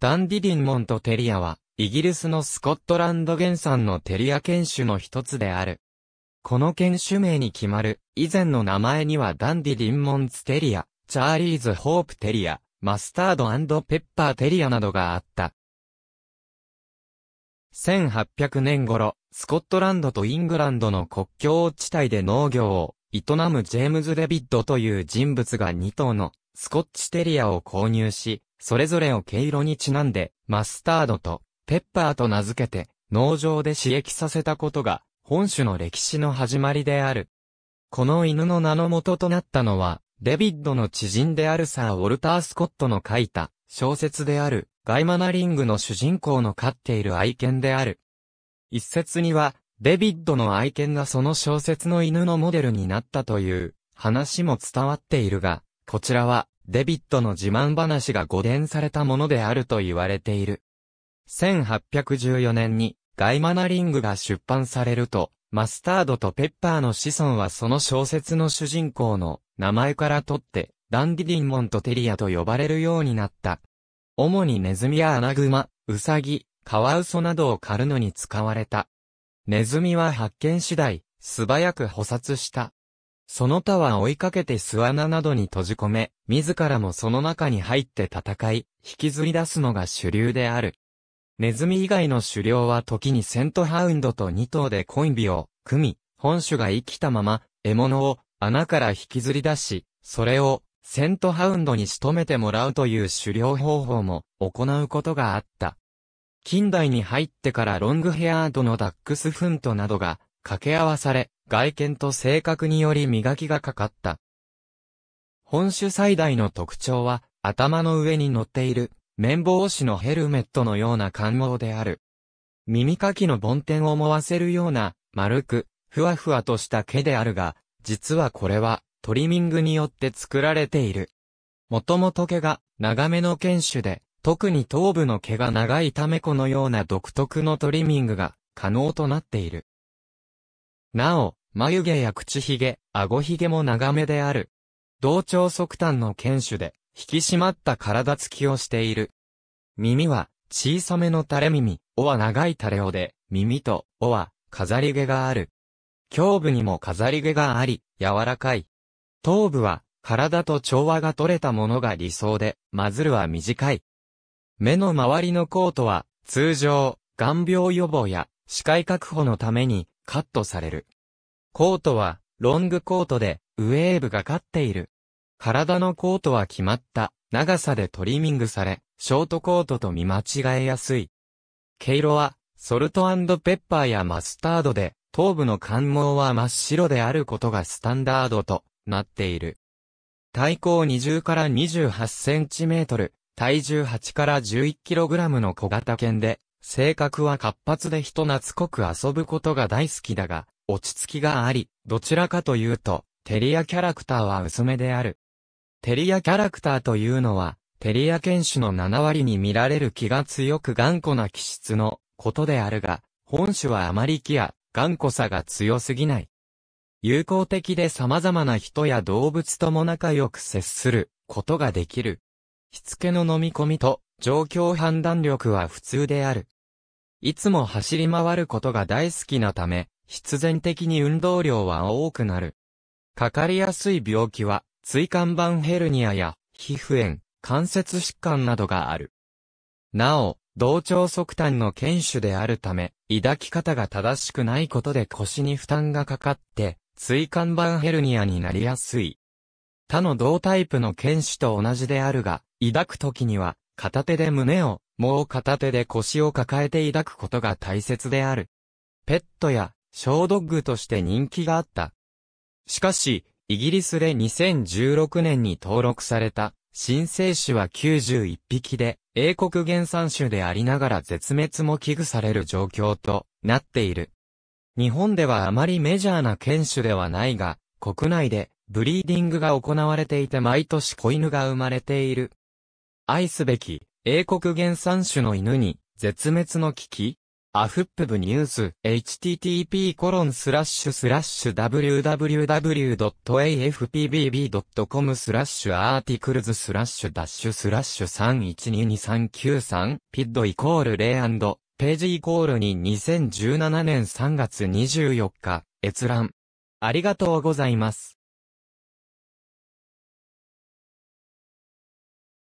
ダンディディンモントテリアは、イギリスのスコットランド原産のテリア犬種の一つである。この犬種名に決まる、以前の名前にはダンディディンモンツテリア、チャーリーズ・ホープテリア、マスタードペッパーテリアなどがあった。1800年頃、スコットランドとイングランドの国境地帯で農業を営むジェームズ・デビッドという人物が2頭のスコッチテリアを購入し、それぞれを毛色にちなんで、マスタードとペッパーと名付けて、農場で刺激させたことが、本種の歴史の始まりである。この犬の名の元となったのは、デビッドの知人であるサー・ウォルター・スコットの書いた小説であるガイマナリングの主人公の飼っている愛犬である。一説には、デビッドの愛犬がその小説の犬のモデルになったという話も伝わっているが、こちらはデビットの自慢話が誤伝されたものであると言われている。1814年に、ガイマナリングが出版されると、マスタードとペッパーの子孫はその小説の主人公の名前から取って、ダンディディンモンとテリアと呼ばれるようになった。主にネズミやアナグマ、ウサギ、カワウソなどを狩るのに使われた。ネズミは発見次第、素早く捕殺した。その他は追いかけて巣穴などに閉じ込め、自らもその中に入って戦い、引きずり出すのが主流である。ネズミ以外の狩猟は時にセントハウンドと2頭でコインビを組み、本種が生きたまま、獲物を穴から引きずり出し、それをセントハウンドに仕留めてもらうという狩猟方法も行うことがあった。近代に入ってからロングヘアードのダックスフントなどが掛け合わされ、外見と性格により磨きがかかった。本種最大の特徴は、頭の上に乗っている、綿棒紙のヘルメットのような感毛である。耳かきの梵天を思わせるような、丸く、ふわふわとした毛であるが、実はこれは、トリミングによって作られている。もともと毛が、長めの犬種で、特に頭部の毛が長いためこのような独特のトリミングが可能となっている。なお、眉毛や口ひご顎げも長めである。同調側端の犬種で、引き締まった体つきをしている。耳は、小さめの垂れ耳、尾は長い垂れ尾で、耳と尾は、飾り毛がある。胸部にも飾り毛があり、柔らかい。頭部は、体と調和が取れたものが理想で、マズルは短い。目の周りのコートは、通常、眼病予防や、視界確保のために、カットされる。コートは、ロングコートで、ウェーブがかっている。体のコートは決まった、長さでトリミングされ、ショートコートと見間違えやすい。毛色は、ソルトペッパーやマスタードで、頭部の感毛は真っ白であることがスタンダードとなっている。体高20から28センチメートル、体重8から11キログラムの小型犬で、性格は活発で人懐っこく遊ぶことが大好きだが、落ち着きがあり、どちらかというと、テリアキャラクターは薄めである。テリアキャラクターというのは、テリア犬種の7割に見られる気が強く頑固な気質のことであるが、本種はあまり気や頑固さが強すぎない。友好的で様々な人や動物とも仲良く接することができる。しつけの飲み込みと状況判断力は普通である。いつも走り回ることが大好きなため、必然的に運動量は多くなる。かかりやすい病気は、椎間板ヘルニアや、皮膚炎、関節疾患などがある。なお、同調側端の犬種であるため、抱き方が正しくないことで腰に負担がかかって、椎間板ヘルニアになりやすい。他の同タイプの犬種と同じであるが、抱くときには、片手で胸を、もう片手で腰を抱えて抱くことが大切である。ペットや小ドッグとして人気があった。しかし、イギリスで2016年に登録された新生種は91匹で、英国原産種でありながら絶滅も危惧される状況となっている。日本ではあまりメジャーな犬種ではないが、国内でブリーディングが行われていて毎年子犬が生まれている。愛すべき英国原産種の犬に絶滅の危機アフップブニュース、http コロンスラッシュスラッシュ www.afpbb.com スラッシュアーティクルズスラッシュダッシュスラッシュ3122393ピッドイコールレイページイコールに2017年3月24日閲覧。ありがとうございます。